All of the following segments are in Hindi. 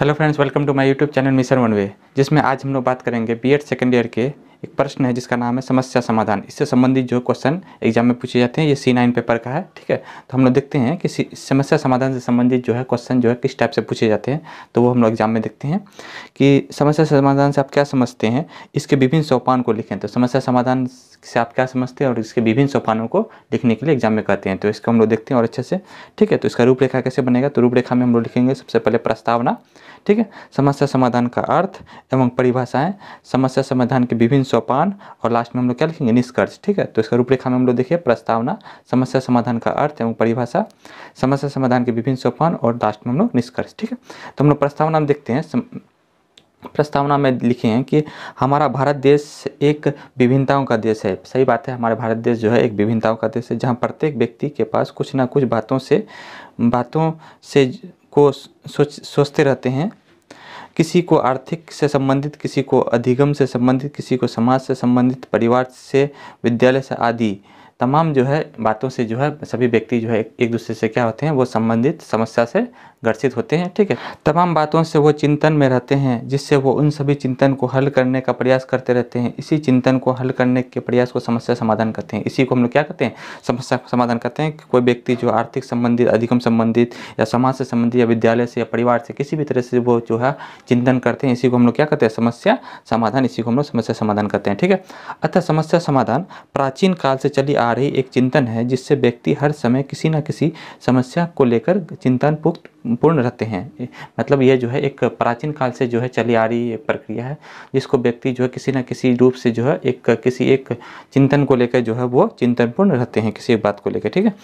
hello friends welcome to my YouTube channel मिसर वन वे जिसमें आज हम लोग बात करेंगे बीएड सेकेंड ईयर के एक प्रश्न है जिसका नाम है समस्या समाधान इससे संबंधित जो क्वेश्चन एग्जाम में पूछे जाते हैं ये सी नाइन पेपर का है ठीक है तो हम लोग देखते हैं कि समस्या समाधान से संबंधित जो है क्वेश्चन जो है किस टाइप से पूछे जाते हैं तो वो हम लोग एग्जाम में देखते हैं कि समस्या समाधान से आप क्या समझते हैं इसके विभिन्न सोपान को लिखें तो समस्या समाधान से आप क्या समझते हैं और इसके विभिन्न सोपानों को लिखने के लिए एग्जाम में कहते हैं तो इसको हम लोग देखते हैं और अच्छे से ठीक है तो इसका रूपरेखा कैसे बनेगा तो रूपरेखा में हम लोग लिखेंगे सबसे पहले प्रस्तावना ठीक है समस्या समाधान का अर्थ एवं परिभाषाएं समस्या समाधान के विभिन्न सोपान और लास्ट में हम लोग क्या लिखेंगे निष्कर्ष ठीक है तो इसका रूपरेखा में हम लोग देखिए प्रस्तावना समस्या समाधान का अर्थ एवं परिभाषा समस्या समाधान के विभिन्न सोपान और लास्ट में हम लोग निष्कर्ष ठीक है तो हम लोग प्रस्तावना में देखते हैं प्रस्तावना में लिखे हैं कि हमारा भारत देश एक विभिन्नताओं का देश है सही बात है हमारा भारत देश जो है एक विभिन्नताओं का देश है जहाँ प्रत्येक व्यक्ति के पास कुछ ना कुछ बातों से बातों से को सोच सोचते रहते हैं किसी को आर्थिक से संबंधित किसी को अधिगम से संबंधित किसी को समाज से संबंधित परिवार से विद्यालय से आदि तमाम जो है बातों से जो है सभी व्यक्ति जो है एक दूसरे से क्या होते हैं वो संबंधित समस्या से ग्रसित होते हैं ठीक है तमाम बातों से वो चिंतन में रहते हैं जिससे वो उन सभी चिंतन को हल करने का प्रयास करते रहते हैं इसी चिंतन को हल करने के प्रयास को समस्या समाधान करते हैं इसी को हम लोग क्या करते हैं समस्या समाधान करते हैं कि कोई व्यक्ति जो आर्थिक संबंधित अधिगम संबंधित या समाज से संबंधित या विद्यालय से या परिवार से किसी भी तरह से वो जो है चिंतन करते हैं इसी को हम लोग क्या करते हैं समस्या समाधान इसी को हम लोग समस्या समाधान करते हैं ठीक है अतः समस्या समाधान प्राचीन काल से चली आ रही एक चिंतन है जिससे व्यक्ति हर समय किसी न किसी समस्या को लेकर चिंतन पुख्त पूर्ण रहते हैं मतलब यह जो है एक प्राचीन काल से जो है चली आ रही प्रक्रिया है जिसको व्यक्ति जो है किसी न किसी रूप से जो है एक किसी एक चिंतन को लेकर जो है वो चिंतनपूर्ण रहते हैं किसी एक बात को लेकर ठीक है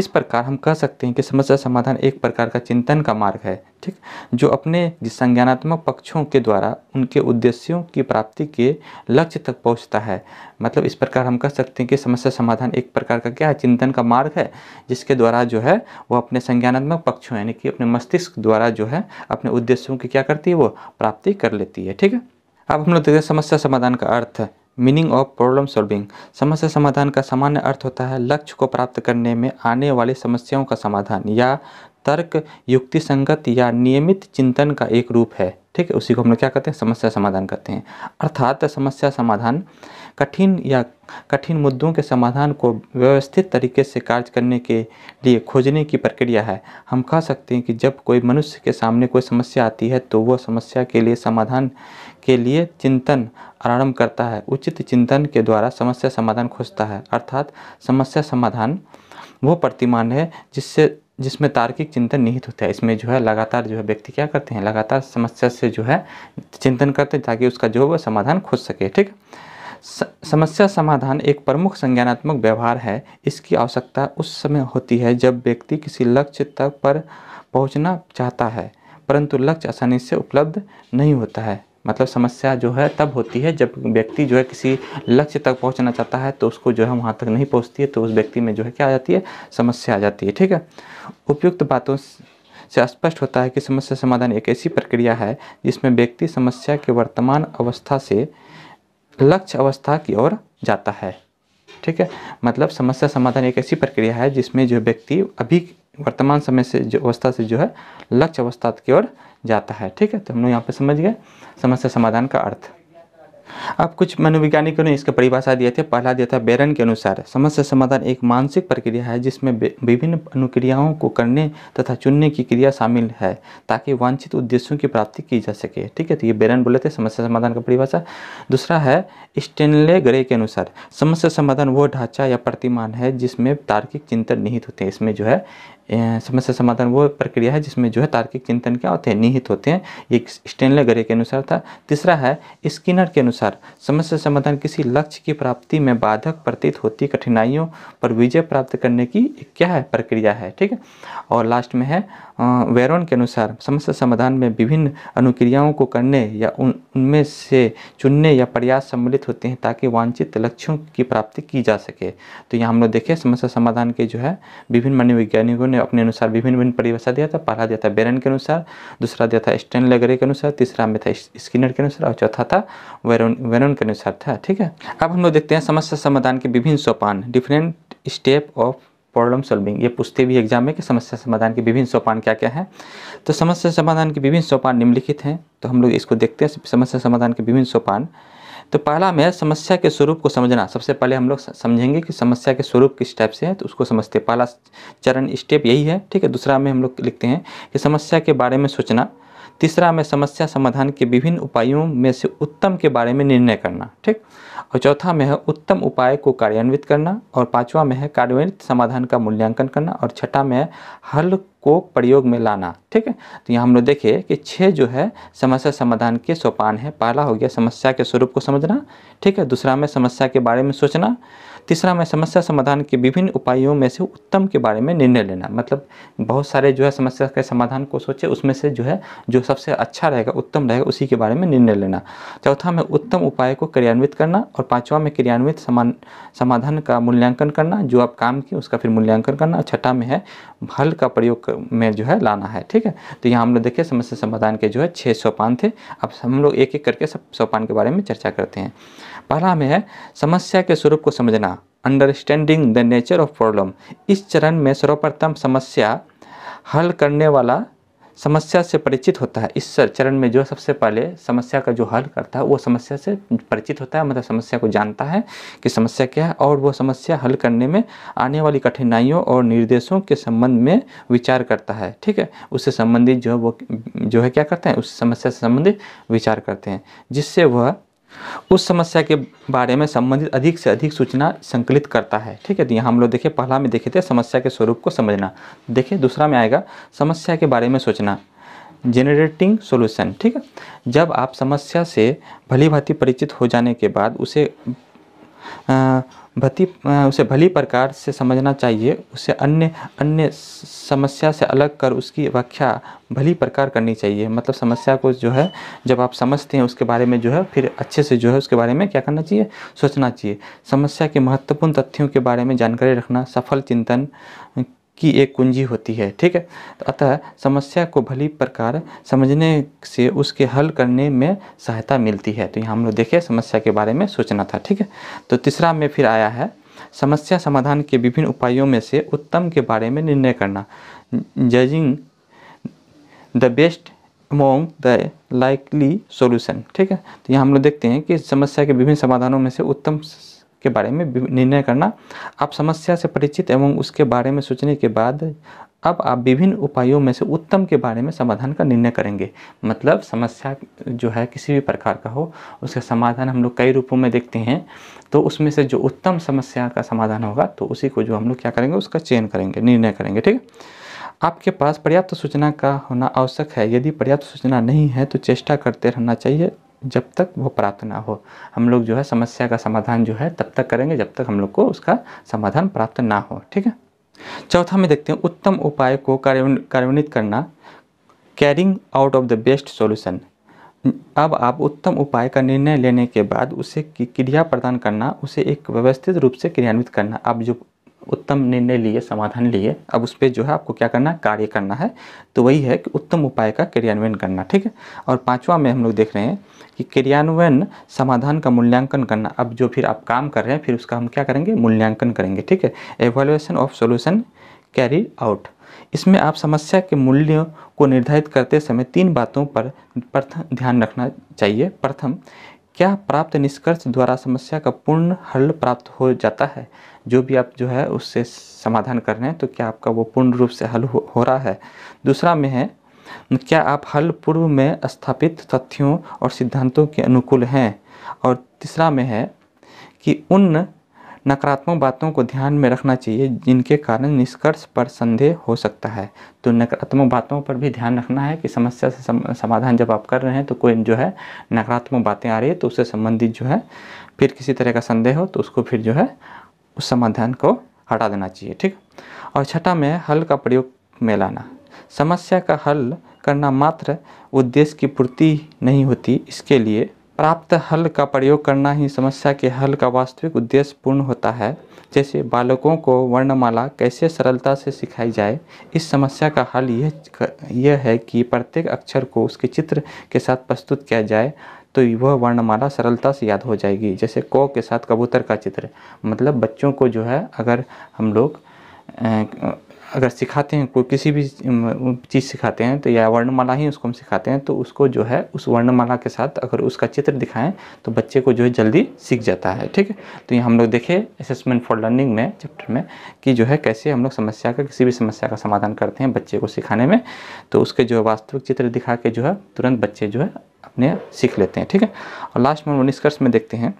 इस प्रकार हम कह सकते हैं कि समस्या समाधान एक प्रकार का चिंतन का मार्ग है ठीक जो अपने संज्ञानात्मक पक्षों के द्वारा उनके उद्देश्यों की प्राप्ति के लक्ष्य तक पहुंचता है मतलब इस प्रकार हम कह सकते हैं कि समस्या समाधान एक प्रकार का क्या है चिंतन का मार्ग है जिसके द्वारा जो है वो अपने संज्ञानात्मक पक्षों यानी कि अपने मस्तिष्क द्वारा जो है अपने उद्देश्यों की क्या करती है वो प्राप्ति कर लेती है ठीक है अब हम लोग देखते हैं समस्या समाधान का अर्थ मीनिंग ऑफ प्रॉब्लम सॉल्विंग समस्या समाधान का सामान्य अर्थ होता है लक्ष्य को प्राप्त करने में आने वाली समस्याओं का समाधान या तर्क युक्ति संगत या नियमित चिंतन का एक रूप है ठीक है उसी को हम लोग क्या कहते हैं समस्या समाधान कहते हैं अर्थात समस्या समाधान कठिन या कठिन मुद्दों के समाधान को व्यवस्थित तरीके से कार्य करने के लिए खोजने की प्रक्रिया है हम कह सकते हैं कि जब कोई मनुष्य के सामने कोई समस्या आती है तो वह समस्या के लिए समाधान के लिए चिंतन आरंभ करता है उचित चिंतन के द्वारा समस्या समाधान खोजता है अर्थात समस्या समाधान वो प्रतिमान है जिससे जिसमें तार्किक चिंतन निहित होता है इसमें जो है लगातार जो है व्यक्ति क्या करते हैं लगातार समस्या से जो है चिंतन करते हैं ताकि उसका जो है समाधान खोज सके ठीक समस्या समाधान एक प्रमुख संज्ञानात्मक व्यवहार है इसकी आवश्यकता उस समय होती है जब व्यक्ति किसी लक्ष्य तक पर पहुँचना चाहता है परंतु लक्ष्य आसानी से उपलब्ध नहीं होता है मतलब समस्या जो है तब होती है जब व्यक्ति जो है किसी लक्ष्य तक पहुंचना चाहता है तो उसको जो है वहाँ तक नहीं पहुंचती है तो उस व्यक्ति में जो है क्या आ जाती है समस्या आ जाती है ठीक है उपयुक्त बातों से स्पष्ट होता है कि समस्या समाधान एक ऐसी प्रक्रिया है जिसमें व्यक्ति समस्या के वर्तमान अवस्था से लक्ष्य अवस्था की ओर जाता है ठीक है मतलब समस्या समाधान एक ऐसी प्रक्रिया है जिसमें जो व्यक्ति अभी वर्तमान समय से जो अवस्था से जो है लक्ष्य अवस्था की ओर जाता है ठीक है तो हम लोग यहाँ पर समझ गए समस्या समाधान का अर्थ अब कुछ मनोवैज्ञानिकों ने इसके परिभाषा दिया थे पहला दिया था बेरन के अनुसार समस्या समाधान एक मानसिक प्रक्रिया है जिसमें विभिन्न अनुक्रियाओं को करने तथा चुनने की क्रिया शामिल है ताकि वांछित उद्देश्यों की प्राप्ति की जा सके ठीक है तो ये बेरन बोले थे समस्या समाधान का परिभाषा दूसरा है स्टेनले ग्रे के अनुसार समस्या समाधान वो ढांचा या प्रतिमान है जिसमें तार्किक चिंतन निहित होते हैं इसमें जो है समस्या समाधान वो प्रक्रिया है जिसमें जो है तार्किक चिंतन क्या होते हैं निहित होते हैं ये स्टेनले गरे के अनुसार था तीसरा है स्किनर के अनुसार समस्या समाधान किसी लक्ष्य की प्राप्ति में बाधक प्रतीत होती कठिनाइयों पर विजय प्राप्त करने की क्या है प्रक्रिया है ठीक है और लास्ट में है वेरोन के अनुसार समस्या समाधान में विभिन्न अनुक्रियाओं को करने या उन उनमें से चुनने या प्रयास सम्मिलित होते हैं ताकि वांछित लक्ष्यों की प्राप्ति की जा सके तो यहाँ हम लोग देखें समस्या समाधान के जो है विभिन्न मनोवैज्ञानिकों ने अपने अनुसार विभिन्न विभिन्न परिभाषा दिया था पहला दिया था बेरन के अनुसार दूसरा दिया था स्टेन लेगरे के अनुसार तीसरा में था स्किनर के अनुसार और चौथा था वेरन वेरन के अनुसार था ठीक है अब हम लोग देखते हैं समस्या समाधान के विभिन्न सोपान different step of problem solving ये पूछते भी एग्जाम में कि समस्या समाधान के विभिन्न सोपान क्या क्या हैं तो समस्या समाधान के विभिन्न सोपान निम्नलिखित हैं तो हम लोग इसको देखते हैं समस्या समाधान के विभिन्न सोपान तो पहला में समस्या के स्वरूप को समझना सबसे पहले हम लोग समझेंगे कि समस्या के स्वरूप किस टाइप से है तो उसको समझते पहला चरण स्टेप यही है ठीक है दूसरा में हम लोग लिखते हैं कि समस्या के बारे में सोचना तीसरा में समस्या समाधान के विभिन्न उपायों में से उत्तम के बारे में निर्णय करना ठीक और चौथा में है उत्तम उपाय को कार्यान्वित करना और पांचवा में है कार्यान्वित समाधान का मूल्यांकन करना और छठा में है हल को प्रयोग में लाना ठीक है तो यहाँ हम लोग देखिए कि छः जो है समस्या समाधान के सोपान है पहला हो गया समस्या के स्वरूप को समझना ठीक है दूसरा में समस्या के बारे में सोचना तीसरा मैं समस्या समाधान के विभिन्न उपायों में से उत्तम के बारे में निर्णय लेना मतलब बहुत सारे जो है समस्या के समाधान को सोचे उसमें से जो है जो सबसे अच्छा रहेगा उत्तम रहेगा उसी के बारे में निर्णय लेना चौथा में उत्तम उपाय को क्रियान्वित करना और पाँचवा में क्रियान्वित समान समाधान का मूल्यांकन करना जो आप काम किए उसका फिर मूल्यांकन करना छठा में है हल का प्रयोग में जो है लाना है ठीक है तो यहाँ हम लोग देखिए समस्या समाधान के जो है छः सोपान थे अब हम लोग एक एक करके सब सोपान के बारे में चर्चा करते हैं पहला में है समस्या के स्वरूप को समझना understanding the nature of problem इस चरण में सर्वप्रथम समस्या हल करने वाला समस्या से परिचित होता है इस चरण में जो सबसे पहले समस्या का जो हल करता है वो समस्या से परिचित होता है मतलब समस्या को जानता है कि समस्या क्या है और वो समस्या हल करने में आने वाली कठिनाइयों और निर्देशों के संबंध में विचार करता है ठीक है उससे संबंधित जो है वो जो है क्या करते हैं उस समस्या से संबंधित विचार करते हैं जिससे वह उस समस्या के बारे में संबंधित अधिक से अधिक सूचना संकलित करता है ठीक है तो यहाँ हम लोग देखिए पहला में देखे थे समस्या के स्वरूप को समझना देखिए दूसरा में आएगा समस्या के बारे में सोचना जेनरेटिंग सोल्यूशन ठीक है जब आप समस्या से भली भांति परिचित हो जाने के बाद उसे भति उसे भली प्रकार से समझना चाहिए उसे अन्य अन्य समस्या से अलग कर उसकी व्याख्या भली प्रकार करनी चाहिए मतलब समस्या को जो है जब आप समझते हैं उसके बारे में जो है फिर अच्छे से जो है उसके बारे में क्या करना चाहिए सोचना चाहिए समस्या के महत्वपूर्ण तथ्यों के बारे में जानकारी रखना सफल चिंतन की एक कुंजी होती है ठीक है तो अतः समस्या को भली प्रकार समझने से उसके हल करने में सहायता मिलती है तो यहाँ हम लोग देखें समस्या के बारे में सोचना था ठीक है तो तीसरा में फिर आया है समस्या समाधान के विभिन्न उपायों में से उत्तम के बारे में निर्णय करना judging the best among the likely solution ठीक है तो यहाँ हम लोग देखते हैं कि समस्या के विभिन्न समाधानों में से उत्तम के बारे में निर्णय करना आप समस्या से परिचित एवं उसके बारे में सोचने के बाद अब आप विभिन्न उपायों में से उत्तम के बारे में समाधान का निर्णय करेंगे मतलब समस्या जो है किसी भी प्रकार का हो उसका समाधान हम लोग कई रूपों में देखते हैं तो उसमें से जो उत्तम समस्या का समाधान होगा तो उसी को जो हम लोग क्या करेंगे उसका चयन करेंगे निर्णय करेंगे ठीक आपके पास पर्याप्त सूचना का होना आवश्यक है यदि पर्याप्त सूचना नहीं है तो चेष्टा करते रहना चाहिए जब तक वो प्राप्त ना हो हम लोग जो है समस्या का समाधान जो है तब तक करेंगे जब तक हम लोग को उसका समाधान प्राप्त ना हो ठीक है चौथा में देखते हैं उत्तम उपाय को कार्यान्वित करना carrying out of the best solution अब आप उत्तम उपाय का निर्णय लेने के बाद उसे क्रिया प्रदान करना उसे एक व्यवस्थित रूप से क्रियान्वित करना आप जो उत्तम निर्णय लिए समाधान लिए अब उस पर जो है आपको क्या करना है कार्य करना है तो वही है कि उत्तम उपाय का क्रियान्वयन करना ठीक है और पांचवा में हम लोग देख रहे हैं कि क्रियान्वयन समाधान का मूल्यांकन करना अब जो फिर आप काम कर रहे हैं फिर उसका हम क्या करेंगे मूल्यांकन करेंगे ठीक है evaluation of solution carry out इसमें आप समस्या के मूल्यों को निर्धारित करते समय तीन बातों पर प्रथम ध्यान रखना चाहिए प्रथम क्या प्राप्त निष्कर्ष द्वारा समस्या का पूर्ण हल प्राप्त हो जाता है जो भी आप जो है उससे समाधान कर रहे हैं तो क्या आपका वो पूर्ण रूप से हल हो, हो रहा है दूसरा में है क्या आप हल पूर्व में स्थापित तथ्यों और सिद्धांतों के अनुकूल हैं और तीसरा में है कि उन नकारात्मक बातों को ध्यान में रखना चाहिए जिनके कारण निष्कर्ष पर संदेह हो सकता है तो नकारात्मक बातों पर भी ध्यान रखना है कि समस्या से समाधान जब आप कर रहे हैं तो कोई जो है नकारात्मक बातें आ रही है तो उससे संबंधित जो है फिर किसी तरह का संदेह हो तो उसको फिर जो है उस समाधान को हटा देना चाहिए ठीक और छठा में हल का प्रयोग में लाना समस्या का हल करना मात्र उद्देश्य की पूर्ति नहीं होती इसके लिए प्राप्त हल का प्रयोग करना ही समस्या के हल का वास्तविक उद्देश्य पूर्ण होता है जैसे बालकों को वर्णमाला कैसे सरलता से सिखाई जाए इस समस्या का हल यह यह है कि प्रत्येक अक्षर को उसके चित्र के साथ प्रस्तुत किया जाए तो वह वर्णमाला सरलता से याद हो जाएगी जैसे कौ के साथ कबूतर का चित्र मतलब बच्चों को जो है अगर हम लोग अगर सिखाते हैं कोई किसी भी चीज़ सिखाते हैं तो या वर्णमाला ही उसको हम सिखाते हैं तो उसको जो है उस वर्णमाला के साथ अगर उसका चित्र दिखाएं तो बच्चे को जो है जल्दी सीख जाता है ठीक है तो ये हम लोग देखें असेसमेंट फॉर लर्निंग में चैप्टर में कि जो है कैसे हम लोग समस्या का किसी भी समस्या का समाधान करते हैं बच्चे को सिखाने में तो उसके जो वास्तविक चित्र दिखा के जो है तुरंत बच्चे जो है अपने सीख लेते हैं ठीक है और लास्ट में निष्कर्ष में देखते हैं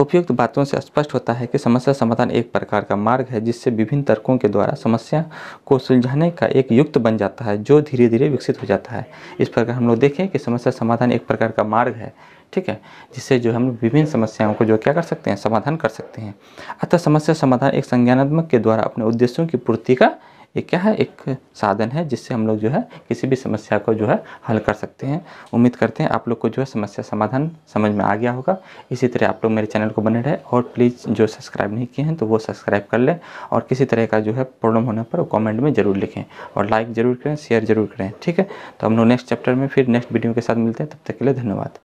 उपयुक्त बातों से स्पष्ट होता है कि समस्या समाधान एक प्रकार का मार्ग है जिससे विभिन्न तर्कों के द्वारा समस्या को सुलझाने का एक युक्त बन जाता है जो धीरे धीरे विकसित हो जाता है इस प्रकार हम लोग देखें कि समस्या समाधान एक प्रकार का मार्ग है ठीक है जिससे जो हम विभिन्न समस्याओं को जो क्या कर सकते हैं समाधान कर सकते हैं अतः समस्या समाधान एक संज्ञानात्मक के द्वारा अपने उद्देश्यों की पूर्ति का ये क्या है एक साधन है जिससे हम लोग जो है किसी भी समस्या को जो है हल कर सकते हैं उम्मीद करते हैं आप लोग को जो है समस्या समाधान समझ में आ गया होगा इसी तरह आप लोग मेरे चैनल को बने रहे और प्लीज़ जो सब्सक्राइब नहीं किए हैं तो वो सब्सक्राइब कर लें और किसी तरह का जो है प्रॉब्लम होने पर कॉमेंट में ज़रूर लिखें और लाइक ज़रूर करें शेयर ज़रूर करें ठीक है तो हम लोग नेक्स्ट चैप्टर में फिर नेक्स्ट वीडियो के साथ मिलते हैं तब तक के लिए धन्यवाद